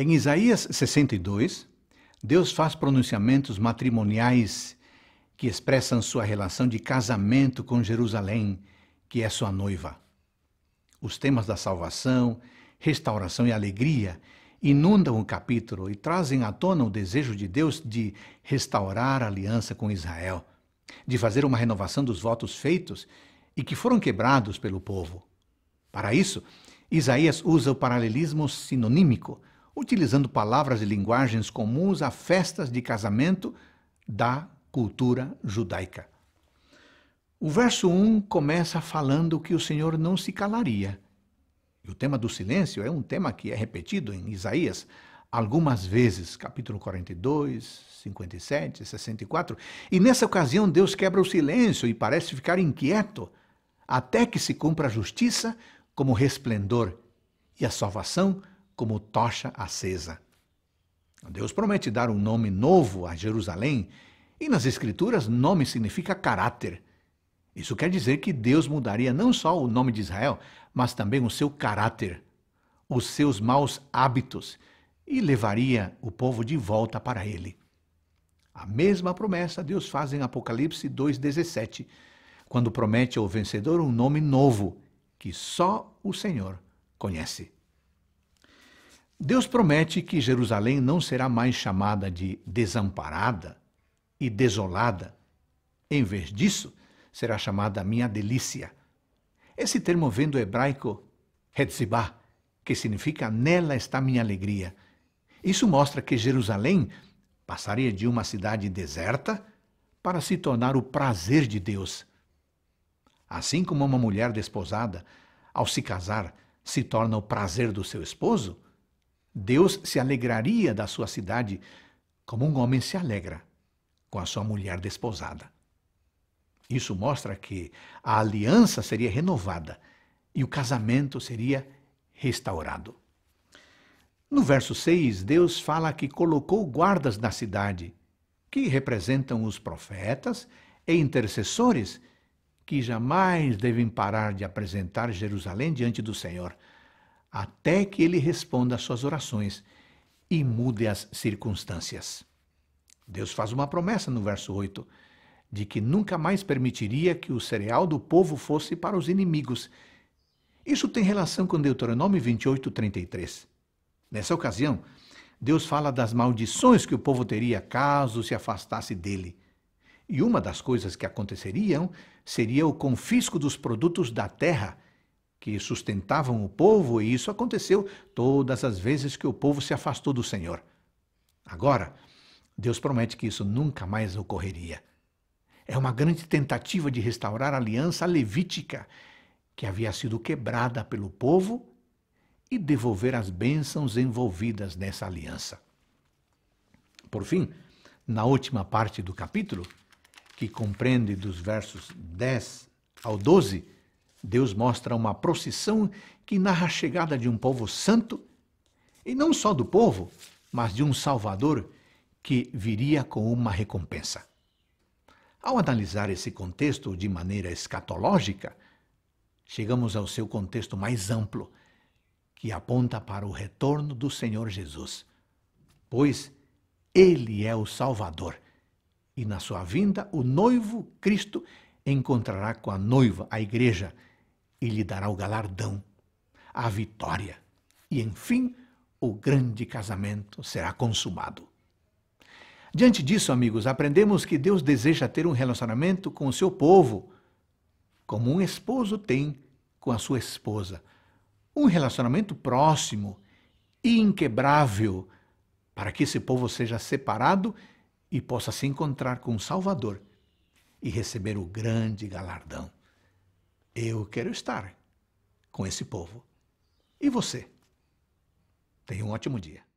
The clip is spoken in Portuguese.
Em Isaías 62, Deus faz pronunciamentos matrimoniais que expressam sua relação de casamento com Jerusalém, que é sua noiva. Os temas da salvação, restauração e alegria inundam o capítulo e trazem à tona o desejo de Deus de restaurar a aliança com Israel, de fazer uma renovação dos votos feitos e que foram quebrados pelo povo. Para isso, Isaías usa o paralelismo sinonímico, utilizando palavras e linguagens comuns a festas de casamento da cultura judaica. O verso 1 começa falando que o Senhor não se calaria. E o tema do silêncio é um tema que é repetido em Isaías algumas vezes, capítulo 42, 57, 64. E nessa ocasião Deus quebra o silêncio e parece ficar inquieto, até que se cumpra a justiça como resplendor e a salvação como como tocha acesa. Deus promete dar um nome novo a Jerusalém, e nas Escrituras, nome significa caráter. Isso quer dizer que Deus mudaria não só o nome de Israel, mas também o seu caráter, os seus maus hábitos, e levaria o povo de volta para ele. A mesma promessa Deus faz em Apocalipse 2,17, quando promete ao vencedor um nome novo que só o Senhor conhece. Deus promete que Jerusalém não será mais chamada de desamparada e desolada. Em vez disso, será chamada minha delícia. Esse termo vem do hebraico Hetzibah, que significa nela está minha alegria. Isso mostra que Jerusalém passaria de uma cidade deserta para se tornar o prazer de Deus. Assim como uma mulher desposada, ao se casar, se torna o prazer do seu esposo, Deus se alegraria da sua cidade como um homem se alegra com a sua mulher desposada. Isso mostra que a aliança seria renovada e o casamento seria restaurado. No verso 6, Deus fala que colocou guardas na cidade, que representam os profetas e intercessores que jamais devem parar de apresentar Jerusalém diante do Senhor até que ele responda às suas orações e mude as circunstâncias. Deus faz uma promessa no verso 8 de que nunca mais permitiria que o cereal do povo fosse para os inimigos. Isso tem relação com Deuteronômio 28, 33. Nessa ocasião, Deus fala das maldições que o povo teria caso se afastasse dele. E uma das coisas que aconteceriam seria o confisco dos produtos da terra que sustentavam o povo, e isso aconteceu todas as vezes que o povo se afastou do Senhor. Agora, Deus promete que isso nunca mais ocorreria. É uma grande tentativa de restaurar a aliança levítica que havia sido quebrada pelo povo e devolver as bênçãos envolvidas nessa aliança. Por fim, na última parte do capítulo, que compreende dos versos 10 ao 12, Deus mostra uma procissão que narra a chegada de um povo santo, e não só do povo, mas de um Salvador que viria com uma recompensa. Ao analisar esse contexto de maneira escatológica, chegamos ao seu contexto mais amplo, que aponta para o retorno do Senhor Jesus, pois ele é o Salvador. E na sua vinda, o noivo Cristo encontrará com a noiva, a igreja, e lhe dará o galardão, a vitória, e enfim, o grande casamento será consumado. Diante disso, amigos, aprendemos que Deus deseja ter um relacionamento com o seu povo, como um esposo tem com a sua esposa. Um relacionamento próximo e inquebrável, para que esse povo seja separado e possa se encontrar com o Salvador e receber o grande galardão. Eu quero estar com esse povo. E você? Tenha um ótimo dia.